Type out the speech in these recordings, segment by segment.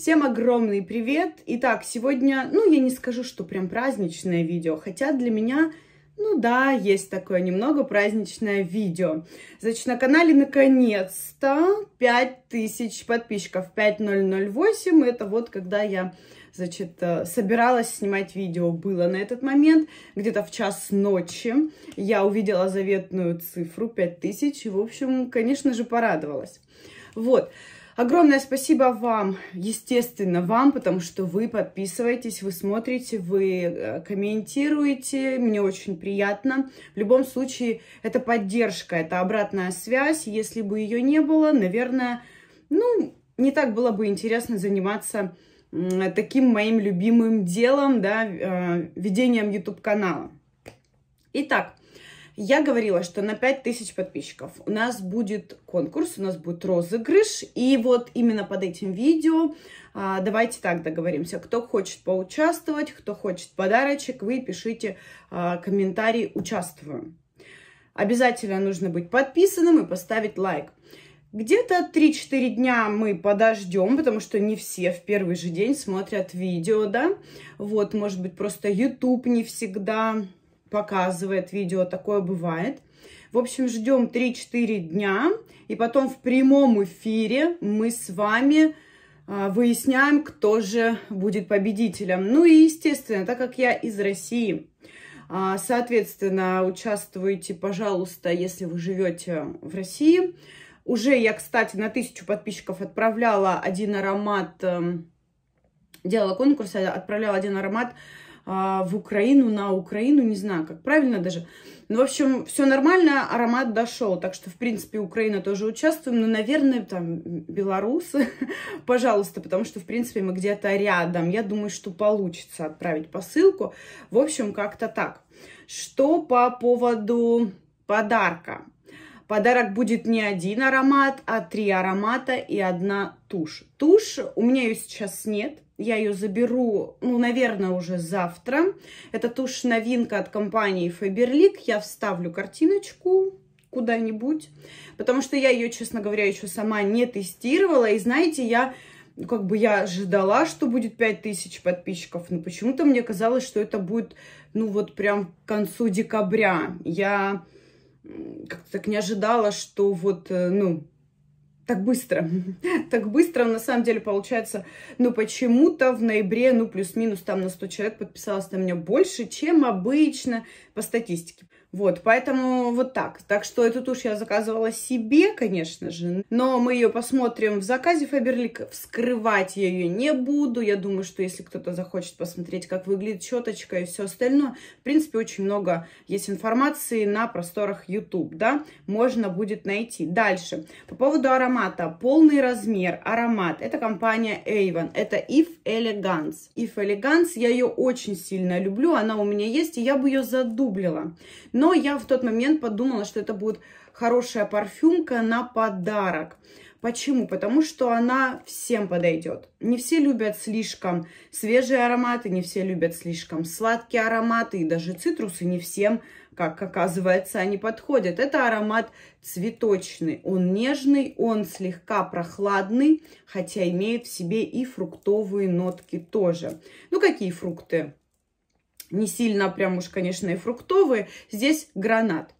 Всем огромный привет! Итак, сегодня, ну, я не скажу, что прям праздничное видео, хотя для меня, ну да, есть такое немного праздничное видео. Значит, на канале наконец-то 5000 подписчиков, 5008, это вот когда я, значит, э, собиралась снимать видео, было на этот момент, где-то в час ночи я увидела заветную цифру 5000 и, в общем, конечно же, порадовалась. Вот. Вот. Огромное спасибо вам, естественно, вам, потому что вы подписываетесь, вы смотрите, вы э, комментируете. Мне очень приятно. В любом случае, это поддержка, это обратная связь. Если бы ее не было, наверное, ну, не так было бы интересно заниматься таким моим любимым делом, да, э, ведением YouTube-канала. Итак, я говорила, что на 5000 подписчиков у нас будет конкурс, у нас будет розыгрыш. И вот именно под этим видео а, давайте так договоримся. Кто хочет поучаствовать, кто хочет подарочек, вы пишите а, комментарий «Участвую». Обязательно нужно быть подписанным и поставить лайк. Где-то 3-4 дня мы подождем, потому что не все в первый же день смотрят видео, да. Вот, может быть, просто YouTube не всегда показывает видео, такое бывает. В общем, ждем 3-4 дня, и потом в прямом эфире мы с вами а, выясняем, кто же будет победителем. Ну и, естественно, так как я из России, а, соответственно, участвуйте, пожалуйста, если вы живете в России. Уже я, кстати, на тысячу подписчиков отправляла один аромат, эм, делала конкурс, отправляла один аромат а, в Украину, на Украину, не знаю, как правильно даже. Ну, в общем, все нормально, аромат дошел. Так что, в принципе, Украина тоже участвует Но, ну, наверное, там белорусы, пожалуйста, потому что, в принципе, мы где-то рядом. Я думаю, что получится отправить посылку. В общем, как-то так. Что по поводу подарка? Подарок будет не один аромат, а три аромата и одна тушь. Тушь у меня ее сейчас нет, я ее заберу, ну, наверное, уже завтра. Это тушь новинка от компании Faberlic. Я вставлю картиночку куда-нибудь, потому что я ее, честно говоря, еще сама не тестировала. И знаете, я ну, как бы я ожидала, что будет 5000 подписчиков, но почему-то мне казалось, что это будет, ну, вот прям к концу декабря. Я как-то так не ожидала, что вот, э, ну, так быстро, так быстро, на самом деле, получается, ну, почему-то в ноябре, ну, плюс-минус там на 100 человек подписалось на меня больше, чем обычно по статистике. Вот, поэтому вот так. Так что эту тушь я заказывала себе, конечно же, но мы ее посмотрим в заказе Фаберлик. Вскрывать я ее не буду. Я думаю, что если кто-то захочет посмотреть, как выглядит щеточка и все остальное, в принципе, очень много есть информации на просторах YouTube, да, можно будет найти. Дальше, по поводу аромата. Полный размер, аромат. Это компания Avon, это If Elegance. If Elegance, я ее очень сильно люблю, она у меня есть, и я бы ее задублила. Но я в тот момент подумала, что это будет хорошая парфюмка на подарок. Почему? Потому что она всем подойдет. Не все любят слишком свежие ароматы, не все любят слишком сладкие ароматы, и даже цитрусы не всем, как оказывается, они подходят. Это аромат цветочный, он нежный, он слегка прохладный, хотя имеет в себе и фруктовые нотки тоже. Ну, какие фрукты? не сильно прям уж, конечно, и фруктовые. Здесь гранат.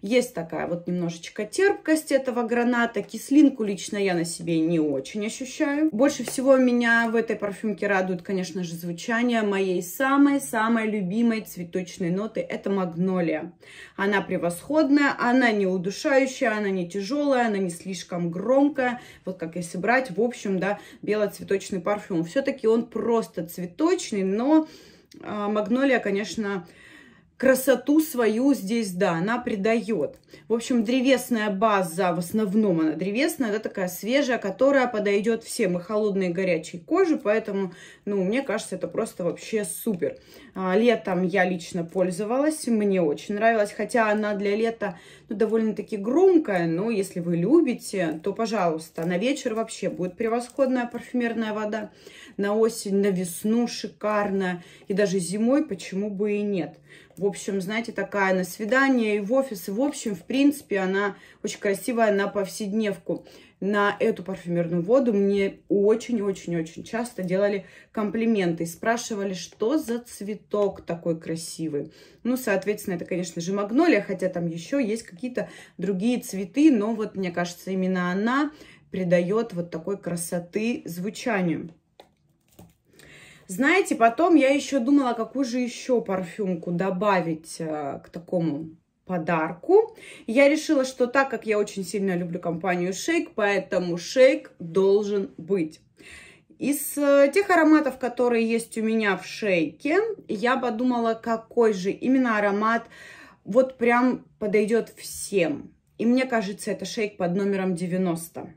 Есть такая вот немножечко терпкость этого граната. Кислинку лично я на себе не очень ощущаю. Больше всего меня в этой парфюмке радует, конечно же, звучание моей самой-самой любимой цветочной ноты. Это магнолия. Она превосходная, она не удушающая, она не тяжелая, она не слишком громкая. Вот как если брать, в общем, да, белоцветочный парфюм. Все-таки он просто цветочный, но а, Магнолия, конечно, красоту свою здесь, да, она придает. В общем, древесная база, в основном она древесная, да, такая свежая, которая подойдет всем, и холодной, и горячей коже, поэтому, ну, мне кажется, это просто вообще супер. А, летом я лично пользовалась, мне очень нравилась, хотя она для лета ну, довольно-таки громкая, но если вы любите, то, пожалуйста, на вечер вообще будет превосходная парфюмерная вода, на осень, на весну шикарная, и даже зимой почему бы и нет. В общем, знаете, такая на свидание и в офис. И в общем, в принципе, она очень красивая на повседневку. На эту парфюмерную воду мне очень-очень-очень часто делали комплименты. Спрашивали, что за цветок такой красивый. Ну, соответственно, это, конечно же, магнолия, хотя там еще есть какие-то другие цветы. Но вот, мне кажется, именно она придает вот такой красоты звучанию. Знаете, потом я еще думала, какую же еще парфюмку добавить э, к такому подарку. Я решила, что так как я очень сильно люблю компанию Шейк, поэтому Шейк должен быть. Из э, тех ароматов, которые есть у меня в шейке, я подумала, какой же именно аромат вот прям подойдет всем. И мне кажется, это шейк под номером 90.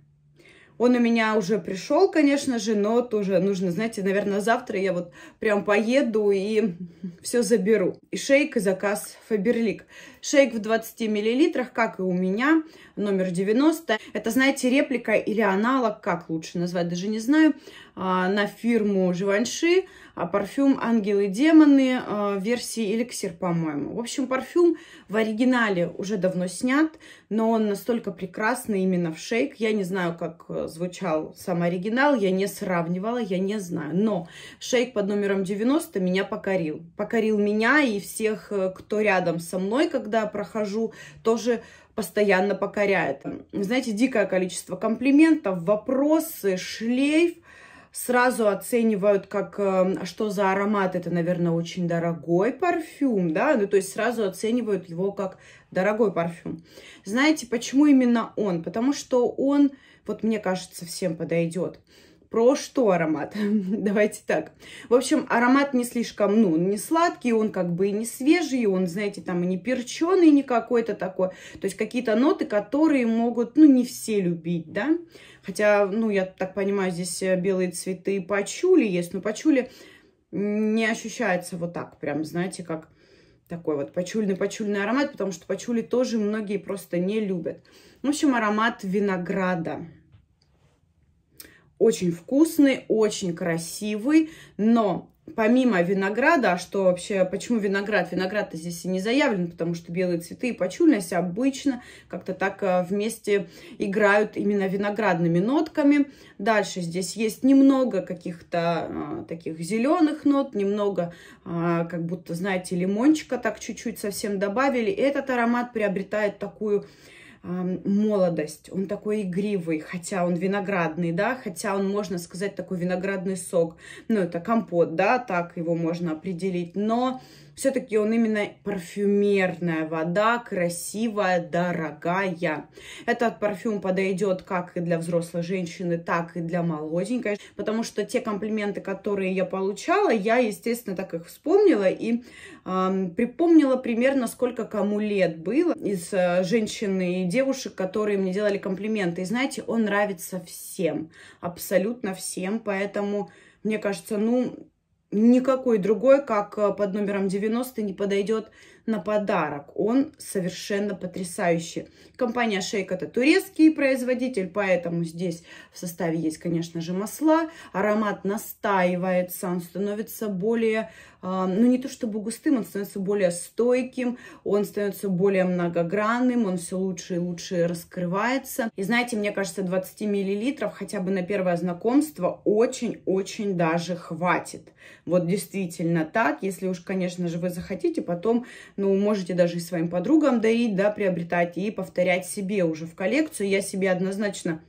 Он у меня уже пришел, конечно же, но тоже нужно, знаете, наверное, завтра я вот прям поеду и все заберу. И шейк, и заказ Фаберлик. Шейк в 20 миллилитрах, как и у меня, номер 90. Это, знаете, реплика или аналог, как лучше назвать, даже не знаю, а, на фирму Живанши. а Парфюм «Ангелы и демоны» а, версии «Эликсир», по-моему. В общем, парфюм в оригинале уже давно снят, но он настолько прекрасный именно в шейк. Я не знаю, как э, звучал сам оригинал, я не сравнивала, я не знаю. Но шейк под номером 90 меня покорил. Покорил меня и всех, э, кто рядом со мной, когда когда прохожу, тоже постоянно покоряет. Знаете, дикое количество комплиментов, вопросы, шлейф сразу оценивают, как э, «А что за аромат, это, наверное, очень дорогой парфюм, да, ну, то есть сразу оценивают его как дорогой парфюм. Знаете, почему именно он? Потому что он, вот мне кажется, всем подойдет. Про что аромат? Давайте так. В общем, аромат не слишком, ну, не сладкий, он как бы и не свежий, он, знаете, там и не перченый, не какой-то такой. То есть какие-то ноты, которые могут, ну, не все любить, да. Хотя, ну, я так понимаю, здесь э, белые цветы почули есть, но почули не ощущается вот так прям, знаете, как такой вот почульный-почульный аромат, потому что почули тоже многие просто не любят. В общем, аромат винограда очень вкусный, очень красивый, но помимо винограда, а что вообще, почему виноград? Виноград-то здесь и не заявлен, потому что белые цветы и почульность обычно как-то так э, вместе играют именно виноградными нотками. Дальше здесь есть немного каких-то а, таких зеленых нот, немного а, как будто, знаете, лимончика так чуть-чуть совсем добавили. Этот аромат приобретает такую молодость, он такой игривый, хотя он виноградный, да, хотя он, можно сказать, такой виноградный сок, ну, это компот, да, так его можно определить, но все-таки он именно парфюмерная вода, красивая, дорогая. Этот парфюм подойдет как и для взрослой женщины, так и для молоденькой, потому что те комплименты, которые я получала, я, естественно, так их вспомнила и э, припомнила примерно, сколько кому лет было из э, женщин и девушек, которые мне делали комплименты. И знаете, он нравится всем, абсолютно всем, поэтому мне кажется, ну, никакой другой, как э, под номером 90, не подойдет на подарок. Он совершенно потрясающий. Компания Шейк это турецкий производитель, поэтому здесь в составе есть, конечно же, масла. Аромат настаивается, он становится более, а, ну не то чтобы густым, он становится более стойким, он становится более многогранным, он все лучше и лучше раскрывается. И знаете, мне кажется, 20 миллилитров хотя бы на первое знакомство очень-очень даже хватит. Вот действительно так, если уж, конечно же, вы захотите потом ну, можете даже и своим подругам дарить, да, приобретать и повторять себе уже в коллекцию. Я себе однозначно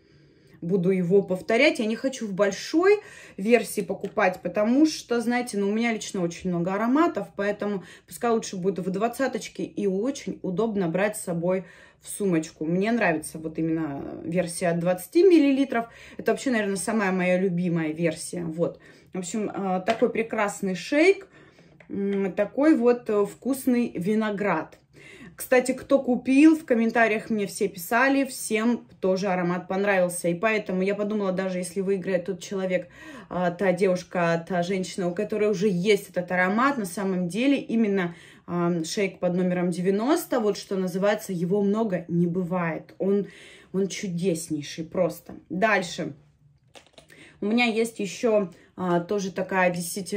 буду его повторять. Я не хочу в большой версии покупать, потому что, знаете, ну, у меня лично очень много ароматов, поэтому пускай лучше будет в двадцаточке и очень удобно брать с собой в сумочку. Мне нравится вот именно версия от 20 миллилитров Это вообще, наверное, самая моя любимая версия. Вот. В общем, э, такой прекрасный шейк такой вот э, вкусный виноград. Кстати, кто купил, в комментариях мне все писали, всем тоже аромат понравился. И поэтому я подумала, даже если выиграет тот человек, а, та девушка, та женщина, у которой уже есть этот аромат, на самом деле именно шейк под номером 90, вот что называется, его много не бывает. Он, он чудеснейший просто. Дальше. У меня есть еще а, тоже такая 10, 10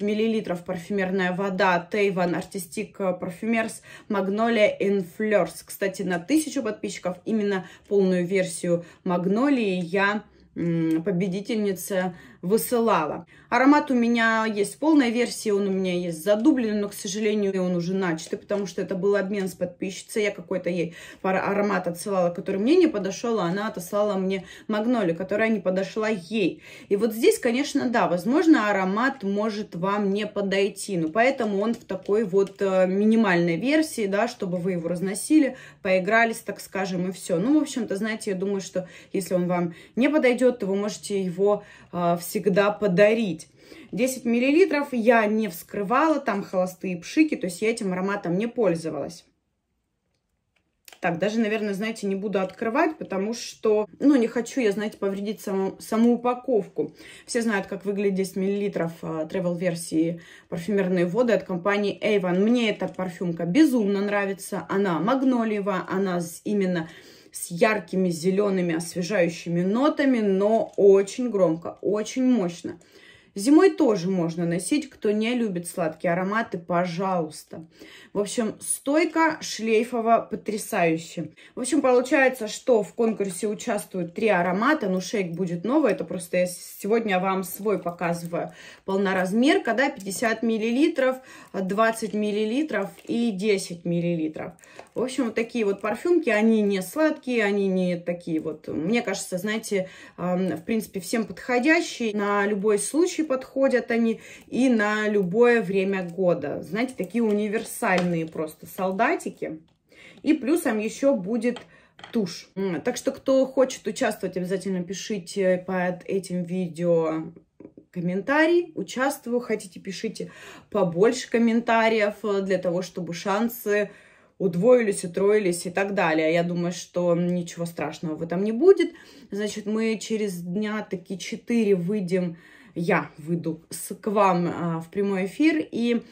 э, миллилитров парфюмерная вода Тейван Артистик э, Парфюмерс Магнолия Энфлерс. Кстати, на тысячу подписчиков именно полную версию Магнолии я победительница высылала. Аромат у меня есть в полной версии, он у меня есть задублен, но, к сожалению, он уже начатый, потому что это был обмен с подписчицей. Я какой-то ей аромат отсылала, который мне не подошел, а она отослала мне магнолию, которая не подошла ей. И вот здесь, конечно, да, возможно, аромат может вам не подойти, но поэтому он в такой вот э, минимальной версии, да, чтобы вы его разносили, поигрались, так скажем, и все. Ну, в общем-то, знаете, я думаю, что если он вам не подойдет, то вы можете его э, в всегда подарить. 10 мл я не вскрывала, там холостые пшики, то есть я этим ароматом не пользовалась. Так, даже, наверное, знаете, не буду открывать, потому что, ну, не хочу я, знаете, повредить саму, саму упаковку. Все знают, как выглядит 10 мл тревел-версии парфюмерные воды от компании Avon. Мне эта парфюмка безумно нравится. Она магнолиевая, она именно с яркими зелеными освежающими нотами, но очень громко, очень мощно. Зимой тоже можно носить, кто не любит сладкие ароматы, пожалуйста. В общем, стойка шлейфово потрясающая. В общем, получается, что в конкурсе участвуют три аромата, но шейк будет новый, это просто я сегодня вам свой показываю. Полноразмерка, да, 50 миллилитров, 20 миллилитров и 10 миллилитров. В общем, вот такие вот парфюмки, они не сладкие, они не такие вот, мне кажется, знаете, эм, в принципе, всем подходящие на любой случай случае подходят они и на любое время года. Знаете, такие универсальные просто солдатики. И плюсом еще будет тушь. Так что, кто хочет участвовать, обязательно пишите под этим видео комментарий, участвую, хотите, пишите побольше комментариев э, для того, чтобы шансы удвоились, утроились и так далее. А я думаю, что ничего страшного в этом не будет. Значит, мы через дня таки 4 выйдем я выйду с, к вам а, в прямой эфир и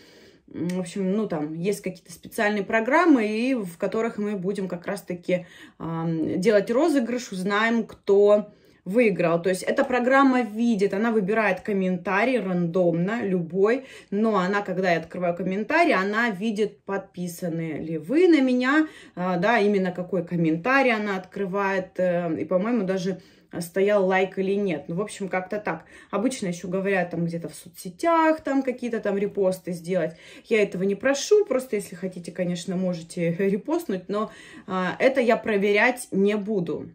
в общем, ну там есть какие-то специальные программы, и в которых мы будем как раз-таки э, делать розыгрыш, узнаем, кто выиграл. То есть эта программа видит, она выбирает комментарий рандомно, любой, но она, когда я открываю комментарий, она видит, подписаны ли вы на меня, а, да, именно какой комментарий она открывает, э, и, по-моему, даже стоял лайк или нет. Ну, в общем, как-то так. Обычно еще говорят там где-то в соцсетях, там какие-то там репосты сделать. Я этого не прошу, просто если хотите, конечно, можете репостнуть, но э, это я проверять не буду.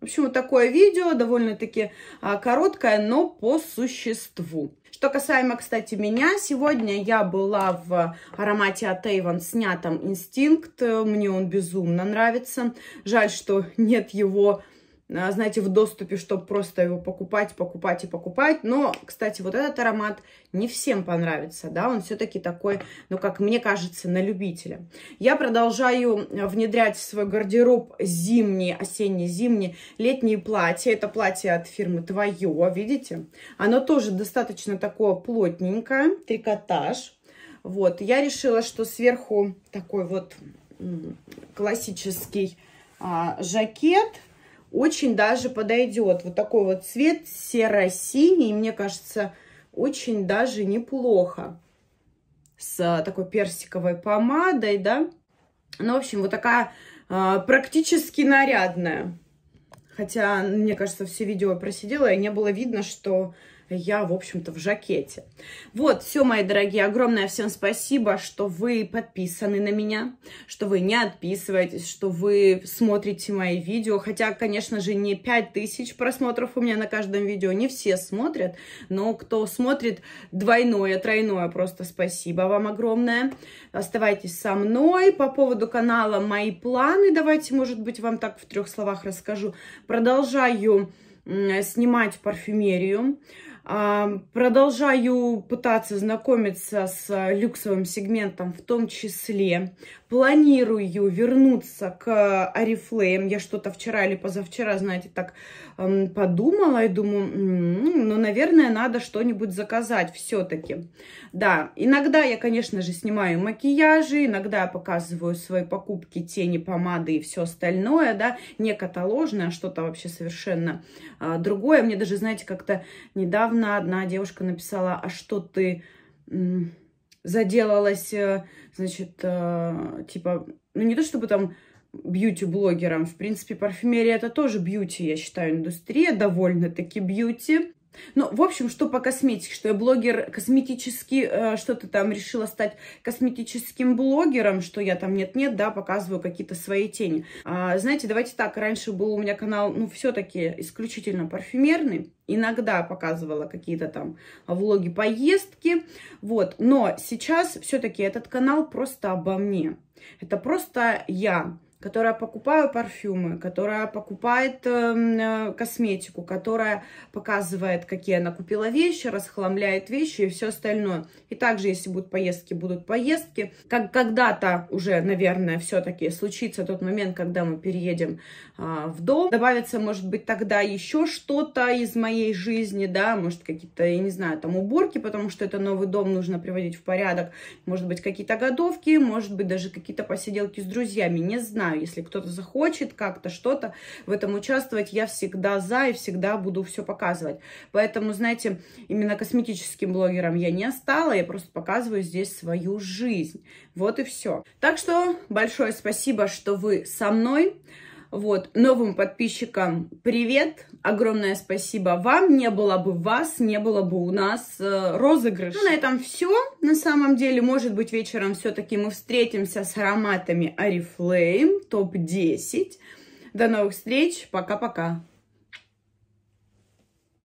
В общем, вот такое видео, довольно-таки а, короткое, но по существу. Что касаемо, кстати, меня, сегодня я была в аромате от Avon с нятом Инстинкт. Мне он безумно нравится. Жаль, что нет его а, знаете, в доступе, чтобы просто его покупать, покупать и покупать. Но, кстати, вот этот аромат не всем понравится, да, он все-таки такой, ну, как мне кажется, на любителя. Я продолжаю э, внедрять в свой гардероб зимние, осенние, зимние, летние платья. Это платье от фирмы Твое, видите? Оно тоже достаточно такое плотненькое, трикотаж. Вот, я решила, что сверху такой вот классический а, жакет – очень даже подойдет. Вот такой вот цвет серо-синий, мне кажется, очень даже неплохо. С э, такой персиковой помадой, да. Ну, в общем, вот такая э, практически нарядная. Хотя, мне кажется, все видео просидела, и не было видно, что я, в общем-то, в жакете. Вот, все, мои дорогие, огромное всем спасибо, что вы подписаны на меня, что вы не отписываетесь, что вы смотрите мои видео. Хотя, конечно же, не 5000 просмотров у меня на каждом видео, не все смотрят, но кто смотрит, двойное, тройное просто спасибо вам огромное. Оставайтесь со мной. По поводу канала «Мои планы», давайте, может быть, вам так в трех словах расскажу. Продолжаю снимать парфюмерию. Продолжаю пытаться знакомиться с э, люксовым сегментом в том числе. Планирую вернуться к Арифлейм. Я что-то вчера или позавчера, знаете, так подумала и думаю, М -м, ну, ну, наверное, надо что-нибудь заказать все-таки. Да, иногда я, конечно же, снимаю макияжи, иногда я показываю свои покупки, тени, помады и все остальное, да, не каталожное, а что-то вообще совершенно а, другое. Мне даже, знаете, как-то недавно недавно одна девушка написала, а что ты заделалась, э, значит, э, типа, ну не то чтобы там бьюти-блогером. В принципе, парфюмерия это тоже бьюти, я считаю, индустрия довольно-таки бьюти. Ну, в общем, что по косметике, что я блогер косметический, э, что-то там решила стать косметическим блогером, что я там нет-нет, да, показываю какие-то свои тени. А, знаете, давайте так, раньше был у меня канал, ну, все-таки исключительно парфюмерный, иногда показывала какие-то там влоги поездки, вот, но сейчас все-таки этот канал просто обо мне, это просто я, которая покупает парфюмы, которая покупает эм, э, косметику, которая показывает, какие она купила вещи, расхламляет вещи и все остальное. И также, если будут поездки, будут поездки. Как когда-то уже, наверное, все-таки случится тот момент, когда мы переедем э, в дом. Добавится, может быть, тогда еще что-то из моей жизни, да, может, какие-то, я не знаю, там уборки, потому что это новый дом, нужно приводить в порядок. Может быть, какие-то годовки, может быть, даже какие-то посиделки с друзьями, не знаю знаю, если кто-то захочет как-то что-то в этом участвовать, я всегда за и всегда буду все показывать. Поэтому, знаете, именно косметическим блогером я не стала, я просто показываю здесь свою жизнь. Вот и все. Так что большое спасибо, что вы со мной. Вот, новым подписчикам привет, огромное спасибо вам, не было бы вас, не было бы у нас э, розыгрыш. Ну, на этом все, на самом деле, может быть, вечером все-таки мы встретимся с ароматами Арифлейм, топ-10. До новых встреч, пока-пока.